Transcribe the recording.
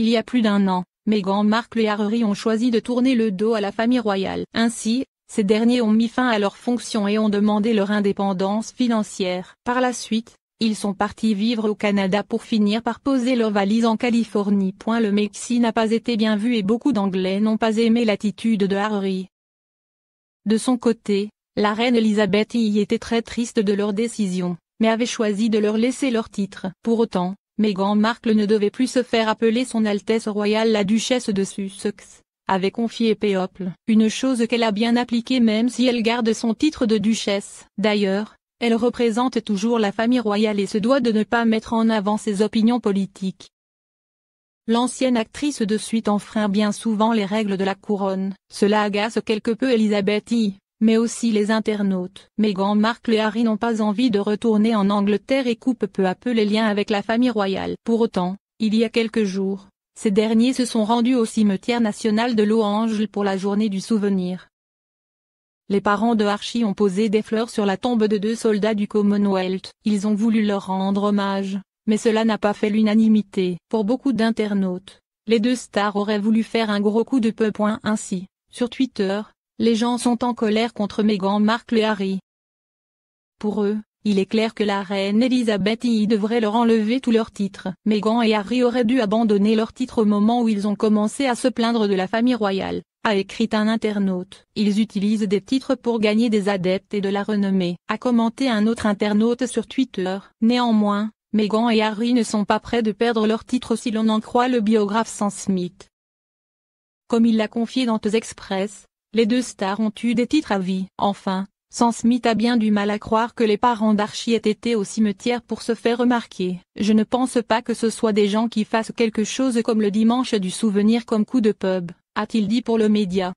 Il y a plus d'un an, Meghan Markle et Harry ont choisi de tourner le dos à la famille royale. Ainsi, ces derniers ont mis fin à leurs fonctions et ont demandé leur indépendance financière. Par la suite, ils sont partis vivre au Canada pour finir par poser leurs valises en Californie. Le Mexique n'a pas été bien vu et beaucoup d'Anglais n'ont pas aimé l'attitude de Harry. De son côté, la reine Elisabeth y était très triste de leur décision, mais avait choisi de leur laisser leur titre. Pour autant, Grand Markle ne devait plus se faire appeler son Altesse royale la Duchesse de Sussex, avait confié Péople. Une chose qu'elle a bien appliquée même si elle garde son titre de Duchesse. D'ailleurs, elle représente toujours la famille royale et se doit de ne pas mettre en avant ses opinions politiques. L'ancienne actrice de suite enfreint bien souvent les règles de la couronne. Cela agace quelque peu Elisabeth I mais aussi les internautes. Meghan Markle et Harry n'ont pas envie de retourner en Angleterre et coupent peu à peu les liens avec la famille royale. Pour autant, il y a quelques jours, ces derniers se sont rendus au cimetière national de Los pour la journée du souvenir. Les parents de Archie ont posé des fleurs sur la tombe de deux soldats du Commonwealth. Ils ont voulu leur rendre hommage, mais cela n'a pas fait l'unanimité. Pour beaucoup d'internautes, les deux stars auraient voulu faire un gros coup de peu. Ainsi, sur Twitter, les gens sont en colère contre Meghan Markle et Harry. Pour eux, il est clair que la reine Elisabeth II devrait leur enlever tous leurs titres. Meghan et Harry auraient dû abandonner leurs titres au moment où ils ont commencé à se plaindre de la famille royale, a écrit un internaute. Ils utilisent des titres pour gagner des adeptes et de la renommée, a commenté un autre internaute sur Twitter. Néanmoins, Meghan et Harry ne sont pas prêts de perdre leurs titres si l'on en croit le biographe sans Smith. Comme il l'a confié dans The Express, les deux stars ont eu des titres à vie. Enfin, Sansmith Smith a bien du mal à croire que les parents d'Archie aient été au cimetière pour se faire remarquer. Je ne pense pas que ce soit des gens qui fassent quelque chose comme le dimanche du souvenir comme coup de pub, a-t-il dit pour le média.